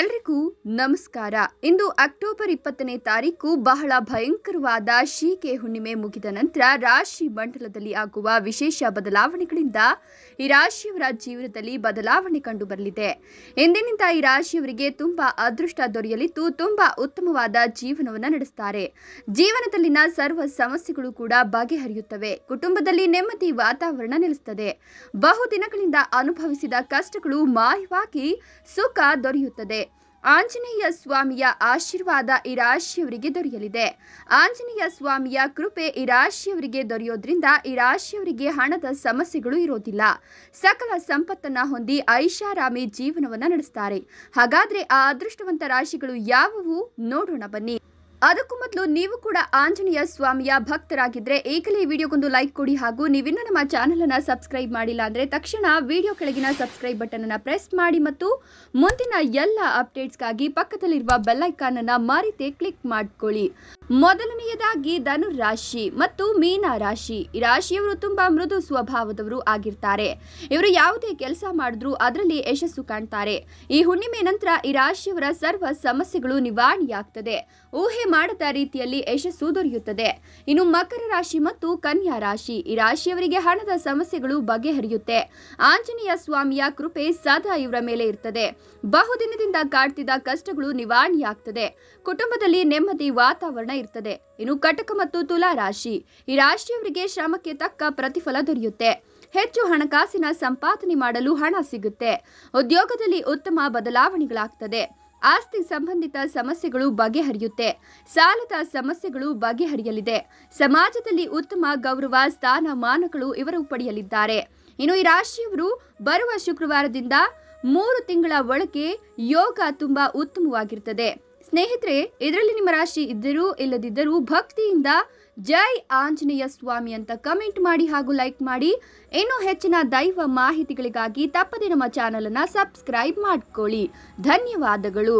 ಎಲ್ರಿಗೂ ನಮಸ್ಕಾರ ಇಂದು ಅಕ್ಟೋಬರ್ ಇಪ್ಪತ್ತನೇ ತಾರೀಕು ಬಹಳ ಭಯಂಕರವಾದ ಶೀಕೆ ಹುಣ್ಣಿಮೆ ಮುಗಿದ ನಂತರ ರಾಶಿ ಮಂಡಲದಲ್ಲಿ ಆಗುವ ವಿಶೇಷ ಬದಲಾವಣೆಗಳಿಂದ ಈ ರಾಶಿಯವರ ಜೀವನದಲ್ಲಿ ಬದಲಾವಣೆ ಕಂಡು ಬರಲಿದೆ ಎಂದಿನಿಂದ ಈ ರಾಶಿಯವರಿಗೆ ತುಂಬಾ ಅದೃಷ್ಟ ದೊರೆಯಲಿದ್ದು ತುಂಬಾ ಉತ್ತಮವಾದ ಜೀವನವನ್ನು ನಡೆಸ್ತಾರೆ ಜೀವನದಲ್ಲಿನ ಸರ್ವ ಸಮಸ್ಯೆಗಳು ಕೂಡ ಬಗೆಹರಿಯುತ್ತವೆ ಕುಟುಂಬದಲ್ಲಿ ನೆಮ್ಮದಿ ವಾತಾವರಣ ನೆಲೆಸುತ್ತದೆ ಬಹುದಿನಗಳಿಂದ ಅನುಭವಿಸಿದ ಕಷ್ಟಗಳು ಮಾಯವಾಗಿ ಸುಖ ದೊರೆಯುತ್ತದೆ ಆಂಜನೇಯ ಸ್ವಾಮಿಯ ಆಶೀರ್ವಾದ ಈ ರಾಶಿಯವರಿಗೆ ದೊರೆಯಲಿದೆ ಆಂಜನೇಯ ಸ್ವಾಮಿಯ ಕೃಪೆ ಈ ರಾಶಿಯವರಿಗೆ ದೊರೆಯೋದ್ರಿಂದ ಈ ರಾಶಿಯವರಿಗೆ ಹಣದ ಸಮಸ್ಯೆಗಳು ಇರೋದಿಲ್ಲ ಸಕಲ ಸಂಪತ್ತನ್ನು ಹೊಂದಿ ಐಷಾರಾಮಿ ಜೀವನವನ್ನು ನಡೆಸ್ತಾರೆ ಹಾಗಾದರೆ ಆ ಅದೃಷ್ಟವಂತ ರಾಶಿಗಳು ಯಾವುವು ನೋಡೋಣ ಬನ್ನಿ ಅದಕ್ಕೂ ಮೊದಲು ನೀವು ಕೂಡ ಆಂಜನೇಯ ಸ್ವಾಮಿಯ ಭಕ್ತರಾಗಿದ್ದರೆ ಈಗಲೇ ಈ ವಿಡಿಯೋಗೊಂದು ಲೈಕ್ ಕೊಡಿ ಹಾಗೂ ನೀವಿನ್ನೂ ನಮ್ಮ ಚಾನಲನ್ನು ಸಬ್ಸ್ಕ್ರೈಬ್ ಮಾಡಿಲ್ಲ ಅಂದ್ರೆ ತಕ್ಷಣ ವಿಡಿಯೋ ಕೆಳಗಿನ ಸಬ್ಸ್ಕ್ರೈಬ್ ಬಟನನ್ನು ಪ್ರೆಸ್ ಮಾಡಿ ಮತ್ತು ಮುಂದಿನ ಎಲ್ಲ ಅಪ್ಡೇಟ್ಸ್ಗಾಗಿ ಪಕ್ಕದಲ್ಲಿರುವ ಬೆಲ್ಲೈಕಾನನ್ನು ಮಾರಿತೆ ಕ್ಲಿಕ್ ಮಾಡಿಕೊಳ್ಳಿ ಮೊದಲನೆಯದಾಗಿ ಧನು ರಾಶಿ ಮತ್ತು ಮೀನ ರಾಶಿ ಈ ರಾಶಿಯವರು ತುಂಬಾ ಮೃದು ಸ್ವಭಾವದವರು ಆಗಿರ್ತಾರೆ ಇವರು ಯಾವುದೇ ಕೆಲಸ ಮಾಡಿದ್ರೂ ಅದರಲ್ಲಿ ಯಶಸ್ಸು ಕಾಣ್ತಾರೆ ಈ ಹುಣ್ಣಿಮೆ ನಂತರ ಈ ರಾಶಿಯವರ ಸರ್ವ ಸಮಸ್ಯೆಗಳು ನಿವಾರಣೆಯಾಗ್ತದೆ ಊಹೆ ಮಾಡದ ರೀತಿಯಲ್ಲಿ ಯಶಸ್ಸು ದೊರೆಯುತ್ತದೆ ಇನ್ನು ಮಕರ ರಾಶಿ ಮತ್ತು ಕನ್ಯಾ ರಾಶಿ ಈ ರಾಶಿಯವರಿಗೆ ಹಣದ ಸಮಸ್ಯೆಗಳು ಬಗೆಹರಿಯುತ್ತೆ ಆಂಜನೇಯ ಸ್ವಾಮಿಯ ಕೃಪೆ ಸದಾ ಇವರ ಮೇಲೆ ಇರ್ತದೆ ಬಹುದಿನದಿಂದ ಕಾಡ್ತಿದ್ದ ಕಷ್ಟಗಳು ನಿವಾರಣೆಯಾಗ್ತದೆ ಕುಟುಂಬದಲ್ಲಿ ನೆಮ್ಮದಿ ವಾತಾವರಣ ಇರ್ತದೆ ಇನ್ನು ಕಟಕ ಮತ್ತು ತುಲಾ ರಾಶಿ ಈ ರಾಶಿಯವರಿಗೆ ಶ್ರಮಕ್ಕೆ ತಕ್ಕ ಪ್ರತಿಫಲ ದೊರೆಯುತ್ತೆ ಹೆಚ್ಚು ಹಣಕಾಸಿನ ಸಂಪಾದನೆ ಮಾಡಲು ಹಣ ಸಿಗುತ್ತೆ ಉದ್ಯೋಗದಲ್ಲಿ ಉತ್ತಮ ಬದಲಾವಣೆಗಳಾಗ್ತದೆ ಆಸ್ತಿ ಸಂಬಂಧಿತ ಸಮಸ್ಯೆಗಳು ಬಗೆಹರಿಯುತ್ತೆ ಸಾಲದ ಸಮಸ್ಯೆಗಳು ಬಗೆಹರಿಯಲಿದೆ ಸಮಾಜದಲ್ಲಿ ಉತ್ತಮ ಗೌರವ ಸ್ಥಾನಮಾನಗಳು ಇವರು ಪಡೆಯಲಿದ್ದಾರೆ ಇನ್ನು ಈ ರಾಶಿಯವರು ಬರುವ ಶುಕ್ರವಾರದಿಂದ ಮೂರು ತಿಂಗಳ ಒಳಗೆ ಯೋಗ ತುಂಬಾ ಉತ್ತಮವಾಗಿರ್ತದೆ ಸ್ನೇಹಿತರೆ ಇದರಲ್ಲಿ ನಿಮ್ಮ ರಾಶಿ ಇದ್ದರೂ ಇಲ್ಲದಿದ್ದರೂ ಭಕ್ತಿಯಿಂದ ಜೈ ಆಂಜನೇಯ ಸ್ವಾಮಿ ಅಂತ ಕಮೆಂಟ್ ಮಾಡಿ ಹಾಗೂ ಲೈಕ್ ಮಾಡಿ ಇನ್ನೂ ಹೆಚ್ಚಿನ ದೈವ ಮಾಹಿತಿಗಳಿಗಾಗಿ ತಪ್ಪದೇ ನಮ್ಮ ಚಾನಲನ್ನು ಸಬ್ಸ್ಕ್ರೈಬ್ ಮಾಡಿಕೊಳ್ಳಿ ಧನ್ಯವಾದಗಳು